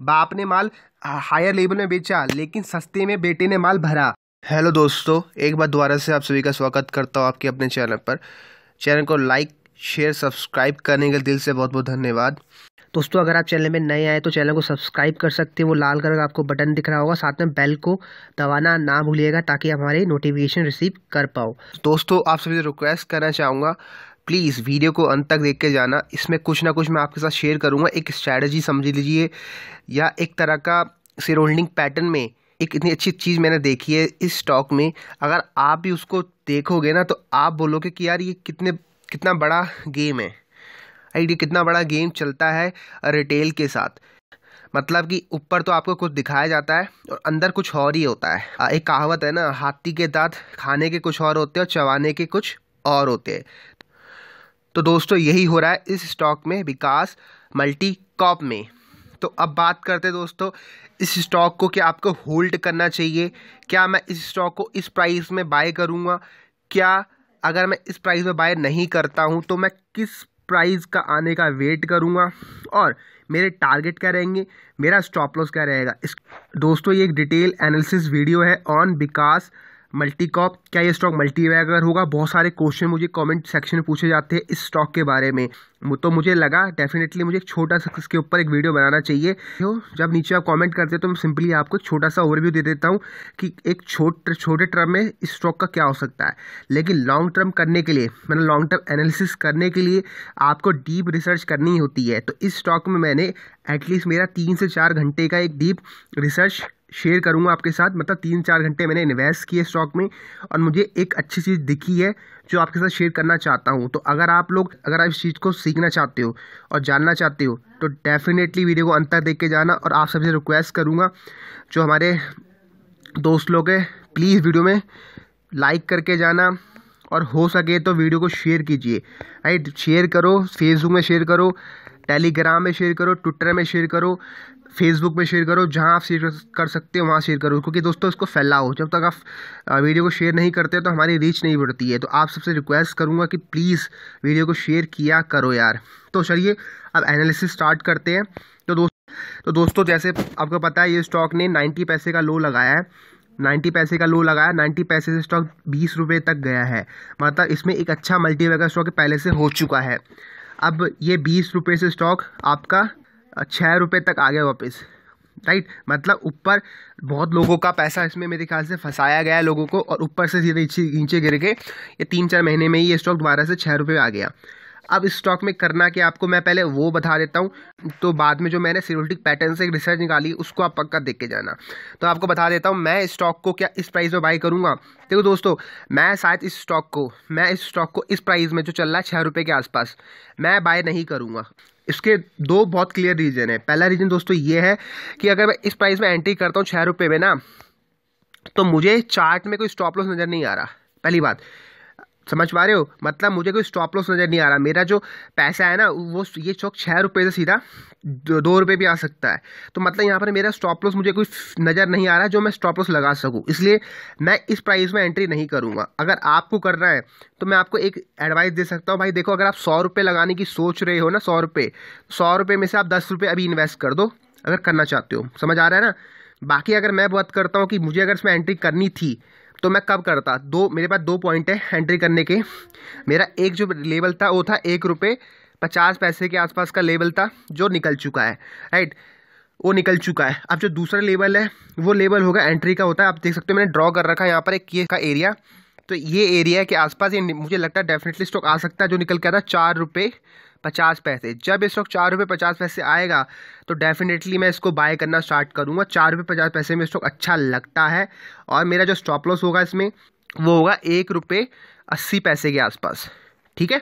बाप ने माल higher level में बेचा लेकिन सस्ते में बेटे ने माल भरा हेलो दोस्तों एक बार दोबारा से आप सभी का स्वागत करता हूँ आपके अपने चैनल पर चैनल को लाइक शेयर सब्सक्राइब करने के दिल से बहुत बहुत धन्यवाद दोस्तों अगर आप चैनल में नए आए तो चैनल को सब्सक्राइब कर सकते हैं वो लाल कलर का आपको बटन दिख रहा होगा साथ में बेल को दबाना ना भूलिएगा ताकि हमारे नोटिफिकेशन रिसीव कर पाओ दोस्तों आप सभी से रिक्वेस्ट करना चाहूँगा प्लीज़ वीडियो को अंत तक देख के जाना इसमें कुछ ना कुछ मैं आपके साथ शेयर करूँगा एक स्ट्रैटेजी समझ लीजिए या एक तरह का सिर होल्डिंग पैटर्न में एक इतनी अच्छी चीज़ मैंने देखी है इस स्टॉक में अगर आप भी उसको देखोगे ना तो आप बोलोगे कि यार ये कितने कितना बड़ा गेम है राइट कितना बड़ा गेम चलता है रिटेल के साथ मतलब कि ऊपर तो आपको कुछ दिखाया जाता है और अंदर कुछ और ही होता है एक कहावत है ना हाथी के दांत खाने के कुछ और होते हैं और चबाने के कुछ और होते हैं तो दोस्तों यही हो रहा है इस स्टॉक में विकास मल्टी कॉप में तो अब बात करते हैं दोस्तों इस स्टॉक को क्या आपको होल्ड करना चाहिए क्या मैं इस स्टॉक को इस प्राइस में बाय करूँगा क्या अगर मैं इस प्राइस में बाय नहीं करता हूँ तो मैं किस प्राइस का आने का वेट करूँगा और मेरे टारगेट क्या रहेंगे मेरा स्टॉप लॉस क्या रहेगा इस दोस्तों ये एक डिटेल एनालिसिस वीडियो है ऑन विकास मल्टी कॉप क्या ये स्टॉक मल्टी वैगर होगा बहुत सारे क्वेश्चन मुझे कमेंट सेक्शन में पूछे जाते हैं इस स्टॉक के बारे में तो मुझे लगा डेफिनेटली मुझे एक छोटा सा इसके ऊपर एक वीडियो बनाना चाहिए तो जब नीचे आप कमेंट करते हो तो मैं सिंपली आपको एक छोटा सा ओवरव्यू दे देता हूँ कि एक छोटे छोटे टर्म में इस स्टॉक का क्या हो सकता है लेकिन लॉन्ग टर्म करने के लिए मैंने लॉन्ग टर्म एनालिसिस करने के लिए आपको डीप रिसर्च करनी होती है तो इस स्टॉक में मैंने एटलीस्ट मेरा तीन से चार घंटे का एक डीप रिसर्च शेयर करूँगा आपके साथ मतलब तीन चार घंटे मैंने इन्वेस्ट किए स्टॉक में और मुझे एक अच्छी चीज़ दिखी है जो आपके साथ शेयर करना चाहता हूँ तो अगर आप लोग अगर आप इस चीज़ को सीखना चाहते हो और जानना चाहते हो तो डेफिनेटली वीडियो को अंत तक देख के जाना और आप सबसे रिक्वेस्ट करूँगा जो हमारे दोस्त लोग हैं प्लीज़ वीडियो में लाइक करके जाना और हो सके तो वीडियो को शेयर कीजिए राइट शेयर करो फेसबुक में शेयर करो टेलीग्राम में शेयर करो ट्विटर में शेयर करो फेसबुक में शेयर करो जहाँ आप शेयर कर सकते हो वहाँ शेयर करो क्योंकि दोस्तों इसको फैलाओ जब तक आप वीडियो को शेयर नहीं करते तो हमारी रीच नहीं बढ़ती है तो आप सबसे रिक्वेस्ट करूँगा कि प्लीज़ वीडियो को शेयर किया करो यार तो चलिए अब एनालिसिस स्टार्ट करते हैं तो दोस्त तो दोस्तों जैसे आपको पता है ये स्टॉक ने नाइन्टी पैसे का लो लगाया है 90 पैसे का लो लगाया 90 पैसे से स्टॉक बीस रुपये तक गया है मतलब इसमें एक अच्छा मल्टीवेगा स्टॉक पहले से हो चुका है अब ये बीस रुपये से स्टॉक आपका छः रुपये तक आ गया वापस राइट मतलब ऊपर बहुत लोगों का पैसा इसमें मेरे ख्याल से फंसाया गया लोगों को और ऊपर से सीधे नीचे गिर के ये तीन चार महीने में ही ये स्टॉक दोबारा से छः रुपये आ गया अब इस स्टॉक में करना क्या आपको मैं पहले वो बता देता हूँ तो बाद में जो मैंने सिरोटिक पैटर्न से एक रिसर्च निकाली उसको आप पक्का देख के जाना तो आपको बता देता हूँ मैं स्टॉक को क्या इस प्राइस में बाई करूँगा देखो दोस्तों मैं शायद इस स्टॉक को मैं इस स्टॉक को इस प्राइस में जो चल रहा है छः रुपये के आसपास मैं बाय नहीं करूँगा इसके दो बहुत क्लियर रीज़न है पहला रीज़न दोस्तों ये है कि अगर मैं इस प्राइस में एंट्री करता हूँ छः रुपये में ना तो मुझे चार्ट में कोई स्टॉप लॉस नज़र नहीं आ रहा पहली बात समझ पा रहे हो मतलब मुझे कोई स्टॉप लॉस नज़र नहीं आ रहा मेरा जो पैसा है ना वो ये चौक छः रुपये से सीधा दो, दो रुपये भी आ सकता है तो मतलब यहाँ पर मेरा स्टॉप लॉस मुझे कोई नज़र नहीं आ रहा जो मैं स्टॉप लॉस लगा सकूँ इसलिए मैं इस प्राइस में एंट्री नहीं करूँगा अगर आपको करना है तो मैं आपको एक एडवाइस दे सकता हूँ भाई देखो अगर आप सौ रुपये लगाने की सोच रहे हो ना सौ रुपये सौ रुपये में से आप दस रुपये अभी इन्वेस्ट कर दो अगर करना चाहते हो समझ आ रहा है ना बाकी अगर मैं बात करता हूँ कि मुझे अगर इसमें एंट्री करनी थी तो मैं कब करता दो मेरे पास दो पॉइंट है एंट्री करने के मेरा एक जो लेवल था वो था एक रुपये पचास पैसे के आसपास का लेवल था जो निकल चुका है राइट वो निकल चुका है अब जो दूसरा लेवल है वो लेवल होगा एंट्री का होता है आप देख सकते हो मैंने ड्रॉ कर रखा है यहाँ पर एक का एरिया तो ये एरिया के आसपास ये मुझे लगता है डेफिनेटली स्टॉक आ सकता है जो निकल के आता है चार रुपये पचास पैसे जब इस स्टॉक चार रुपये पचास पैसे आएगा तो डेफिनेटली मैं इसको बाय करना स्टार्ट करूँगा चार रुपये पचास पैसे में स्टॉक अच्छा लगता है और मेरा जो स्टॉप लॉस होगा इसमें वो होगा एक रुपये अस्सी पैसे के आसपास ठीक है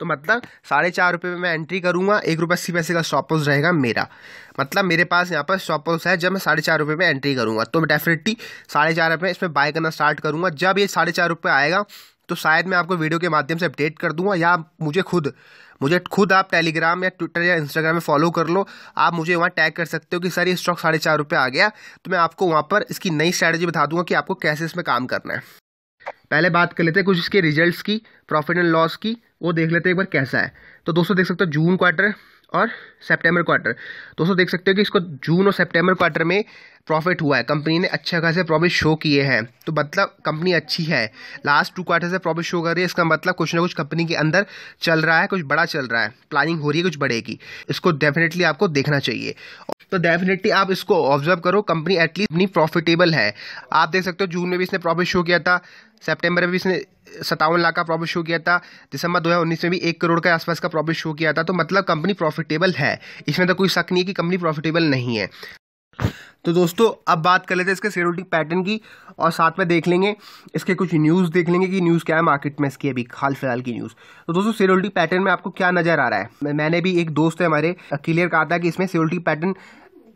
तो मतलब साढ़े चार रुपये में मैं एंट्री करूँगा एक रुपये अस्सी पैसे का स्टॉप लॉस रहेगा मेरा मतलब मेरे पास यहाँ पर स्टॉप लॉस है जब मैं साढ़े चार रुपये में एंट्री करूँगा तो मैं डेफिनेटली साढ़े चार रुपये इसमें बाय करना स्टार्ट करूँगा जब ये साढ़े चार रुपये आएगा तो शायद मैं आपको वीडियो के माध्यम से अपडेट कर दूंगा या मुझे खुद मुझे खुद आप टेलीग्राम या ट्विटर या इंस्टाग्राम में फॉलो कर लो आप मुझे वहाँ टैग कर सकते हो कि सर ये स्टॉक साढ़े चार रुपये आ गया तो मैं आपको वहाँ पर इसकी नई स्ट्रैटेजी बता दूंगा कि आपको कैसे इसमें काम करना है पहले बात कर लेते हैं कुछ इसके रिजल्ट की प्रॉफिट एंड लॉस की वो देख लेते हैं एक बार कैसा है तो दोस्तों देख सकते हो जून क्वार्टर और सेप्टेम्बर क्वार्टर दोस्तों देख सकते हो कि इसको जून और सेप्टेम्बर क्वार्टर में प्रॉफिट हुआ है कंपनी ने अच्छे खासे प्रॉफिट शो किए हैं तो मतलब कंपनी अच्छी है लास्ट टू क्वार्टर से प्रॉफिट शो कर रही है इसका मतलब कुछ ना कुछ कंपनी के अंदर चल रहा है कुछ बड़ा चल रहा है प्लानिंग हो रही है कुछ बढ़ेगी इसको डेफिनेटली आपको देखना चाहिए तो डेफिनेटली आप इसको ऑब्जर्व करो कंपनी एटलीस्ट अपनी प्रॉफिटेबल है आप देख सकते हो जून में भी इसने प्रॉफिट शो किया था सेप्टेम्बर में भी इसने सत्तावन लाख का प्रॉफिट शो किया था दिसंबर 2019 में भी एक करोड़ के आसपास का प्रॉफिट शो किया था तो मतलब कंपनी प्रॉफिटेबल है इसमें तो कोई शक नहीं है कि कंपनी प्रॉफिटेबल नहीं है तो दोस्तों अब बात कर लेते हैं इसके सिक्योरिटी पैटर्न की और साथ में देख लेंगे इसके कुछ न्यूज़ देख लेंगे कि न्यूज़ क्या है मार्केट में इसकी अभी हाल फिलहाल की न्यूज़ तो दोस्तों सिक्योरिटी पैटर्न में आपको क्या नज़र आ रहा है मैंने भी एक दोस्त है हमारे क्लियर कहा था कि इसमें सिक्योरिटी पैटर्न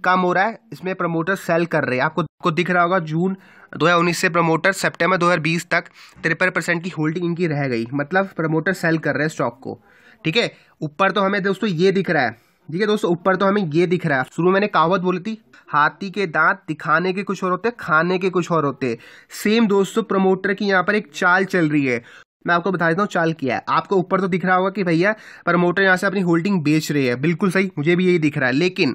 कम हो रहा है इसमें प्रमोटर सेल कर रहे हैं आपको को दिख रहा होगा जून 2019 से प्रमोटर सितंबर 2020 तक तिरपन परसेंट की होल्डिंग इनकी रह गई मतलब प्रमोटर सेल कर रहे हैं स्टॉक को ठीक है ऊपर तो हमें दोस्तों ये दिख रहा है ठीक है दोस्तों ऊपर तो हमें ये दिख रहा है शुरू मैंने कहावत बोली थी हाथी के दांत दिखाने के कुछ और होते खाने के कुछ और होते सेम दोस्तों प्रमोटर की यहाँ पर एक चाल चल रही है मैं आपको बता देता हूँ चाल किया है आपको ऊपर तो दिख रहा होगा कि भैया प्रमोटर यहाँ से अपनी होल्डिंग बेच रहे हैं बिल्कुल सही मुझे भी यही दिख रहा है लेकिन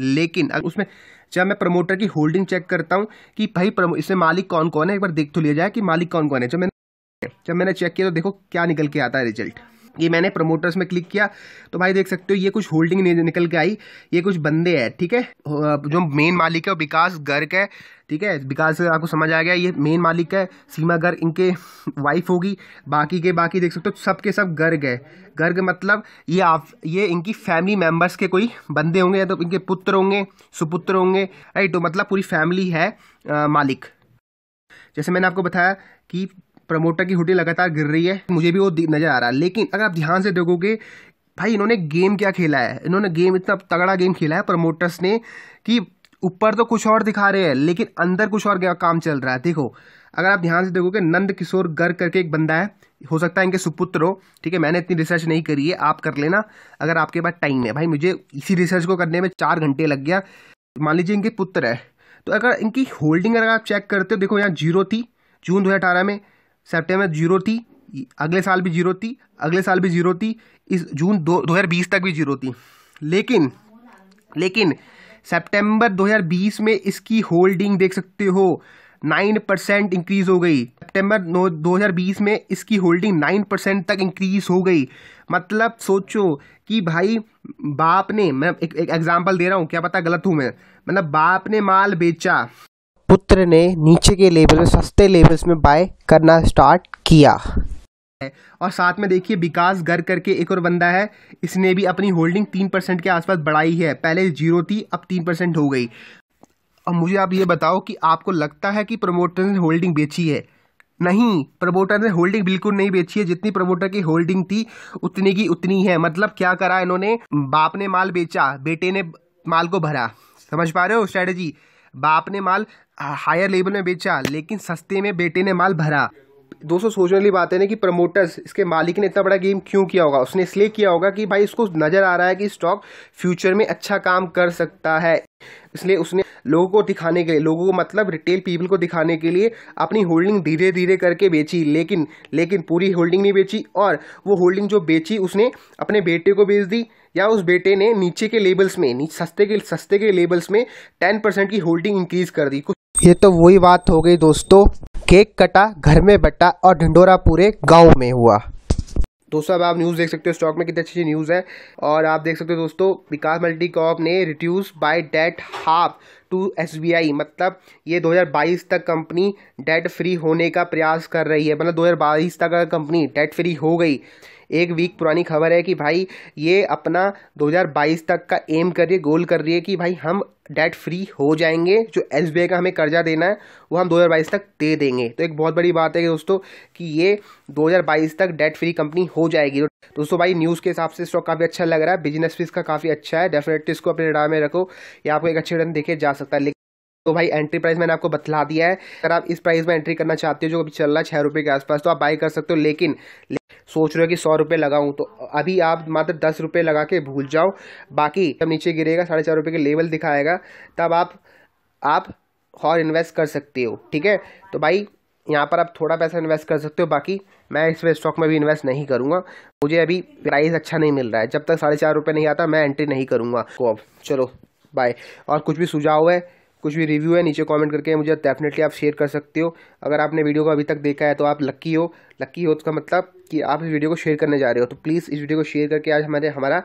लेकिन अगर उसमें जब मैं प्रमोटर की होल्डिंग चेक करता हूँ कि भाई इसमें मालिक कौन कौन है एक बार देख तो लिया जाए कि मालिक कौन कौन है जब मैंने जब मैंने चेक किया तो देखो क्या निकल के आता है रिजल्ट ये मैंने प्रमोटर्स में क्लिक किया तो भाई देख सकते हो ये कुछ होल्डिंग निकल के आई ये कुछ बंदे हैं ठीक है जो मेन मालिक है वो विकास गर्ग है ठीक है विकास आपको समझ आ गया ये मेन मालिक है सीमा गर्ग इनके वाइफ होगी बाकी के बाकी देख सकते हो सब के सब गर्ग है गर्ग मतलब ये आप ये इनकी फैमिली मेम्बर्स के कोई बंदे होंगे या तो इनके पुत्र होंगे सुपुत्र होंगे राइट तो मतलब पूरी फैमिली है आ, मालिक जैसे मैंने आपको बताया कि प्रमोटर की हुडी लगातार गिर रही है मुझे भी वो नजर आ रहा है लेकिन अगर आप ध्यान से देखोगे भाई इन्होंने गेम क्या खेला है इन्होंने गेम इतना तगड़ा गेम खेला है प्रमोटर्स ने कि ऊपर तो कुछ और दिखा रहे हैं लेकिन अंदर कुछ और काम चल रहा है देखो अगर आप ध्यान से देखोगे नंद किशोर गर्ग करके एक बंदा है हो सकता है इनके सुपुत्र हो ठीक है मैंने इतनी रिसर्च नहीं करी है आप कर लेना अगर आपके पास टाइम है भाई मुझे इसी रिसर्च को करने में चार घंटे लग गया मान लीजिए इनके पुत्र है तो अगर इनकी होल्डिंग अगर आप चेक करते हो देखो यहाँ जीरो थी जून दो में सेप्टेम्बर जीरो थी अगले साल भी जीरो थी अगले साल भी जीरो थी इस जून दो दो हज़ार बीस तक भी जीरो थी लेकिन लेकिन सितंबर 2020 में इसकी होल्डिंग देख सकते हो नाइन परसेंट इंक्रीज हो गई सितंबर 2020 में इसकी होल्डिंग नाइन परसेंट तक इंक्रीज हो गई मतलब सोचो कि भाई बाप ने मैं एक एग्जांपल दे रहा हूँ क्या पता गलत हूँ मैं मतलब बाप ने माल बेचा पुत्र ने नीचे के लेवल में सस्ते लेवल्स में बाय करना स्टार्ट किया और साथ में देखिए विकास गर करके एक और बंदा है इसने भी अपनी होल्डिंग तीन परसेंट के आसपास बढ़ाई है पहले जीरो थी अब तीन परसेंट हो गई और मुझे आप ये बताओ कि आपको लगता है कि प्रमोटर ने होल्डिंग बेची है नहीं प्रमोटर ने होल्डिंग बिल्कुल नहीं बेची है जितनी प्रमोटर की होल्डिंग थी उतनी की उतनी है मतलब क्या करा इन्होंने बाप ने माल बेचा बेटे ने माल को भरा समझ पा रहे हो स्ट्रेटेजी बाप ने माल हायर लेवल में बेचा लेकिन सस्ते में बेटे ने माल भरा दोस्तों सोचने वाली बात है ना कि प्रमोटर्स इसके मालिक ने इतना बड़ा गेम क्यों किया होगा उसने इसलिए किया होगा कि भाई इसको नज़र आ रहा है कि स्टॉक फ्यूचर में अच्छा काम कर सकता है इसलिए उसने लोगों को दिखाने के लिए लोगों को मतलब रिटेल पीपल को दिखाने के लिए अपनी होल्डिंग धीरे धीरे करके बेची लेकिन लेकिन पूरी होल्डिंग नहीं बेची और वो होल्डिंग जो बेची उसने अपने बेटे को बेच दी या उस बेटे ने नीचे के लेबल्स में सस्ते के सस्ते के लेबल्स में टेन परसेंट की होल्डिंग इंक्रीज कर दी ये तो वही बात हो गई दोस्तों केक कटा घर में बटा और ढिंडोरा पूरे गांव में हुआ दोस्तों अब आप न्यूज़ देख सकते हो स्टॉक में कितनी अच्छी न्यूज़ है और आप देख सकते हो दोस्तों विकास मल्टी कॉप ने रिड्यूस बाय डेट हाफ टू एस मतलब ये 2022 तक कंपनी डेट फ्री होने का प्रयास कर रही है मतलब 2022 तक अगर कंपनी डेट फ्री हो गई एक वीक पुरानी खबर है कि भाई ये अपना 2022 तक का एम कर रही है गोल कर रही है कि भाई हम डेट फ्री हो जाएंगे जो एस का हमें कर्जा देना है वो हम 2022 तक दे देंगे तो एक बहुत बड़ी बात है कि दोस्तों कि ये 2022 तक डेट फ्री कंपनी हो जाएगी दोस्तों भाई न्यूज़ के हिसाब से स्टॉक काफ़ी अच्छा लग रहा है बिजनेस भी इसका काफ़ी अच्छा है डेफिनेटली इसको अपने राह में रखो या आपको एक अच्छे रन देखे जा सकता है तो भाई एंट्री प्राइस मैंने आपको बतला दिया है अगर आप इस प्राइस में एंट्री करना चाहते हो जो अभी चल रहा है छः रुपये के आसपास तो आप बाई कर सकते हो लेकिन सोच रहे हो कि सौ रुपये लगाऊँ तो अभी आप मात्र दस रुपये लगा के भूल जाओ बाकी जब नीचे गिरेगा साढ़े चार रुपये के लेवल दिखाएगा तब आप आप और इन्वेस्ट कर सकते हो ठीक है तो भाई यहाँ पर आप थोड़ा पैसा इन्वेस्ट कर सकते हो बाकी मैं इस स्टॉक में भी इन्वेस्ट नहीं करूँगा मुझे अभी प्राइस अच्छा नहीं मिल रहा है जब तक साढ़े चार रुपये नहीं आता मैं एंट्री नहीं करूँगा अब चलो बाय और कुछ भी सुझाव है कुछ भी रिव्यू है नीचे कमेंट करके मुझे डेफिनेटली आप शेयर कर सकते हो अगर आपने वीडियो को अभी तक देखा है तो आप लक्की हो लक्की हो तो उसका मतलब कि आप इस वीडियो को शेयर करने जा रहे हो तो प्लीज़ इस वीडियो को शेयर करके आज हमारे हमारा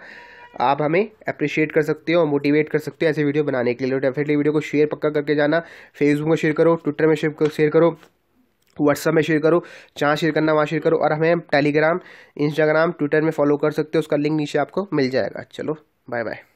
आप हमें अप्रिशिएट कर सकते हो मोटिवेट कर सकते हो ऐसे वीडियो बनाने के लिए डेफिनेटली वीडियो तो को शेयर पक्का करके जाना फेसबुक में शेयर करो ट्विटर में शेयर करो व्हाट्सअप में शेयर करो जहाँ शेयर करना वहाँ शेयर करो और हमें टेलीग्राम इंस्टाग्राम ट्विटर में फॉलो कर सकते हो उसका लिंक नीचे आपको मिल जाएगा चलो बाय बाय